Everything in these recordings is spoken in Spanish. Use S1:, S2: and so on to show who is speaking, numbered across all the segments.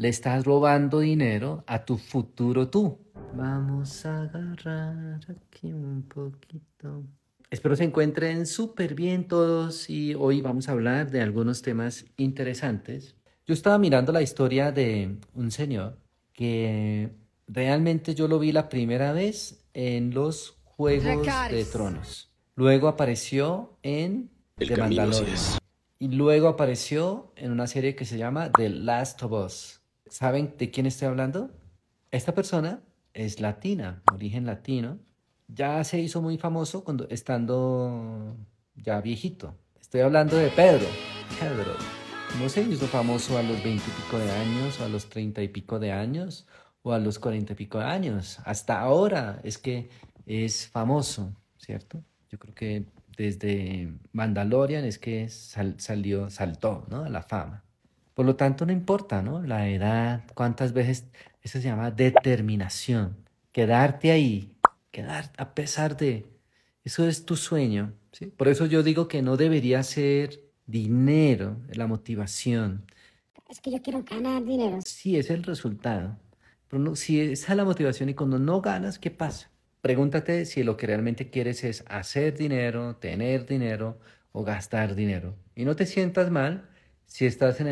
S1: Le estás robando dinero a tu futuro tú. Vamos a agarrar aquí un poquito. Espero se encuentren súper bien todos y hoy vamos a hablar de algunos temas interesantes. Yo estaba mirando la historia de un señor que realmente yo lo vi la primera vez en los Juegos de Tronos. Luego apareció en The Mandalorian. y luego apareció en una serie que se llama The Last of Us. ¿Saben de quién estoy hablando? Esta persona es latina, origen latino. Ya se hizo muy famoso cuando estando ya viejito. Estoy hablando de Pedro. Pedro. No se hizo famoso a los 20 y pico de años, o a los 30 y pico de años, o a los 40 y pico de años. Hasta ahora es que es famoso, ¿cierto? Yo creo que desde Mandalorian es que salió, saltó ¿no? a la fama. Por lo tanto, no importa, ¿no? La edad, cuántas veces, eso se llama determinación. Quedarte ahí, quedar a pesar de, eso es tu sueño. ¿sí? Por eso yo digo que no debería ser dinero la motivación. Es que yo quiero ganar dinero. Sí, es el resultado. Pero si esa es la motivación y cuando no ganas, ¿qué pasa? Pregúntate si lo que realmente quieres es hacer dinero, tener dinero o gastar dinero. Y no te sientas mal si estás en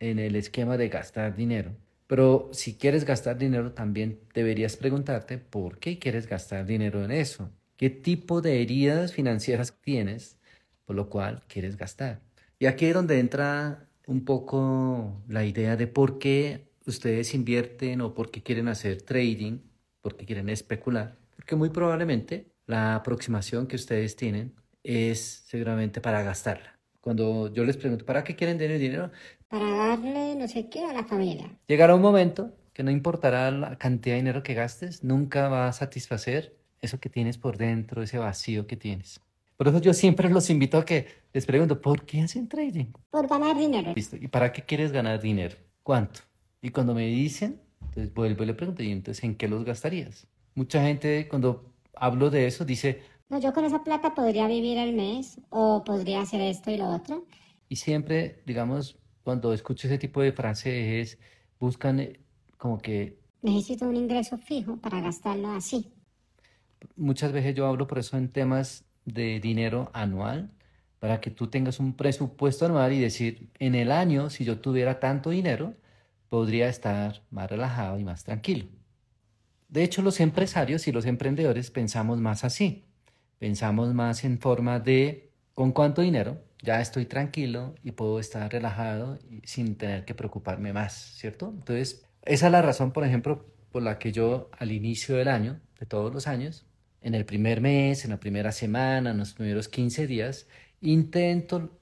S1: el, esquema de gastar dinero, pero si quieres gastar dinero también deberías preguntarte por qué quieres gastar dinero en eso, qué tipo de heridas financieras tienes, por lo cual quieres gastar. Y aquí es donde entra un poco la idea de por qué ustedes invierten o por qué quieren hacer trading, por qué quieren especular, porque muy probablemente la aproximación que ustedes tienen es seguramente para gastarla. Cuando yo les pregunto, ¿para qué quieren tener dinero? Para darle no sé qué a la familia. Llegará un momento que no importará la cantidad de dinero que gastes, nunca va a satisfacer eso que tienes por dentro, ese vacío que tienes. Por eso yo siempre los invito a que les pregunto, ¿por qué hacen trading? Por ganar dinero. ¿Y para qué quieres ganar dinero? ¿Cuánto? Y cuando me dicen, entonces vuelvo y le pregunto, ¿y entonces en qué los gastarías? Mucha gente cuando hablo de eso dice, yo con esa plata podría vivir el mes o podría hacer esto y lo otro. Y siempre, digamos, cuando escucho ese tipo de frases, buscan eh, como que... Necesito un ingreso fijo para gastarlo así. Muchas veces yo hablo por eso en temas de dinero anual, para que tú tengas un presupuesto anual y decir, en el año, si yo tuviera tanto dinero, podría estar más relajado y más tranquilo. De hecho, los empresarios y los emprendedores pensamos más así. Pensamos más en forma de con cuánto dinero ya estoy tranquilo y puedo estar relajado sin tener que preocuparme más, ¿cierto? Entonces, esa es la razón, por ejemplo, por la que yo al inicio del año, de todos los años, en el primer mes, en la primera semana, en los primeros 15 días, intento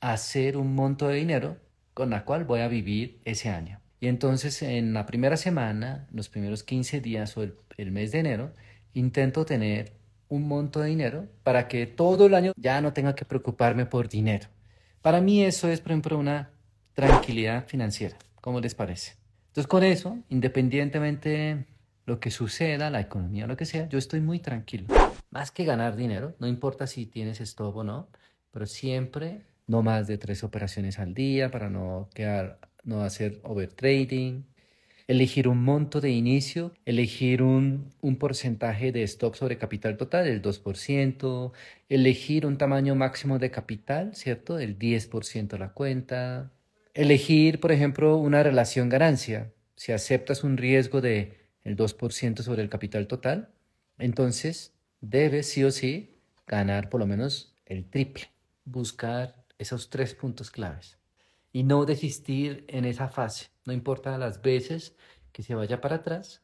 S1: hacer un monto de dinero con la cual voy a vivir ese año. Y entonces en la primera semana, los primeros 15 días o el mes de enero, intento tener un monto de dinero para que todo el año ya no tenga que preocuparme por dinero. Para mí eso es, por ejemplo, una tranquilidad financiera. ¿Cómo les parece? Entonces con eso, independientemente lo que suceda, la economía, lo que sea, yo estoy muy tranquilo. Más que ganar dinero, no importa si tienes esto o no, pero siempre no más de tres operaciones al día para no quedar, no hacer overtrading, elegir un monto de inicio, elegir un, porcentaje de stock sobre capital total, el 2%, elegir un tamaño máximo de capital, ¿cierto? El 10% de la cuenta, elegir, por ejemplo, una relación ganancia. Si aceptas un riesgo de el 2% sobre el capital total, entonces debes sí o sí ganar por lo menos el triple. Buscar esos tres puntos claves y no desistir en esa fase. No importa las veces que se vaya para atrás,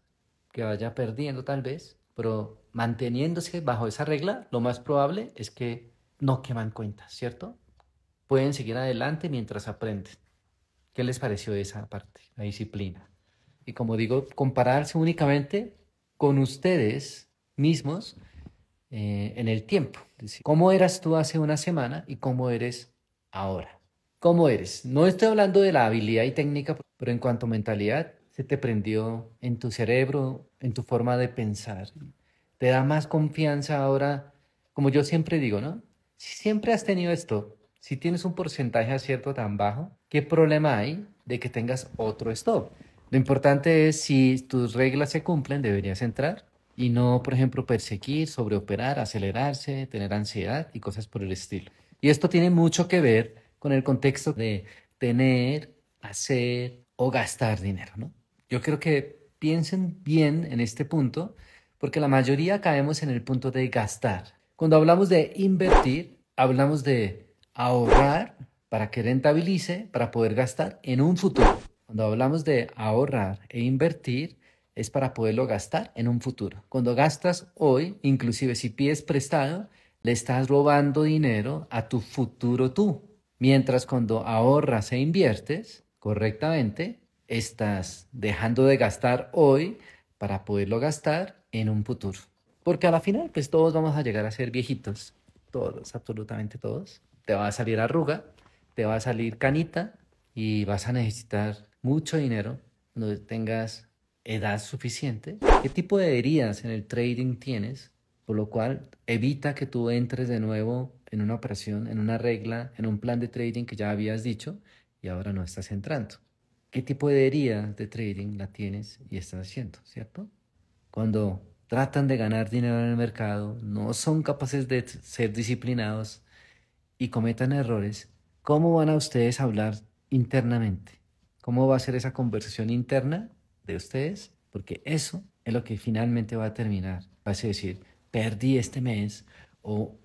S1: que vaya perdiendo tal vez, pero manteniéndose bajo esa regla, lo más probable es que no queman cuentas, ¿cierto? Pueden seguir adelante mientras aprenden. ¿Qué les pareció esa parte, la disciplina? Y como digo, compararse únicamente con ustedes mismos eh, en el tiempo. ¿Cómo eras tú hace una semana y cómo eres ahora? cómo eres. No estoy hablando de la habilidad y técnica, pero en cuanto a mentalidad, se te prendió en tu cerebro, en tu forma de pensar. Te da más confianza ahora, como yo siempre digo, ¿no? Si siempre has tenido esto, si tienes un porcentaje acierto tan bajo, ¿qué problema hay de que tengas otro stop? Lo importante es si tus reglas se cumplen, deberías entrar y no, por ejemplo, perseguir, sobreoperar, acelerarse, tener ansiedad y cosas por el estilo. Y esto tiene mucho que ver con el contexto de tener, hacer o gastar dinero, ¿no? Yo creo que piensen bien en este punto, porque la mayoría caemos en el punto de gastar. Cuando hablamos de invertir, hablamos de ahorrar para que rentabilice, para poder gastar en un futuro. Cuando hablamos de ahorrar e invertir, es para poderlo gastar en un futuro. Cuando gastas hoy, inclusive si pides prestado, le estás robando dinero a tu futuro tú. Mientras cuando ahorras e inviertes correctamente, estás dejando de gastar hoy para poderlo gastar en un futuro. Porque a la final, pues todos vamos a llegar a ser viejitos, todos, absolutamente todos. Te va a salir arruga, te va a salir canita y vas a necesitar mucho dinero cuando tengas edad suficiente. ¿Qué tipo de heridas en el trading tienes? Por lo cual, evita que tú entres de nuevo en una operación, en una regla, en un plan de trading que ya habías dicho y ahora no estás entrando. ¿Qué tipo de herida de trading la tienes y estás haciendo, cierto? Cuando tratan de ganar dinero en el mercado, no son capaces de ser disciplinados y cometan errores, ¿cómo van a ustedes a hablar internamente? ¿Cómo va a ser esa conversación interna de ustedes? Porque eso es lo que finalmente va a terminar. Vas a decir, perdí este mes o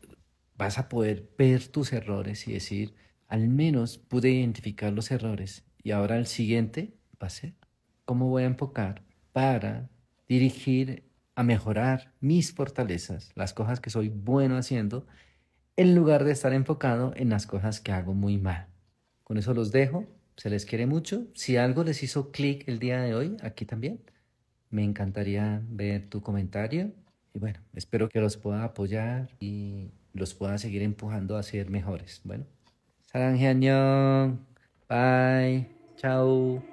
S1: vas a poder ver tus errores y decir, al menos pude identificar los errores y ahora el siguiente va a ser cómo voy a enfocar para dirigir a mejorar mis fortalezas, las cosas que soy bueno haciendo, en lugar de estar enfocado en las cosas que hago muy mal. Con eso los dejo, se les quiere mucho. Si algo les hizo clic el día de hoy, aquí también, me encantaría ver tu comentario. Y bueno, espero que los pueda apoyar y los pueda seguir empujando a ser mejores. Bueno, Sarang Bye. Chao.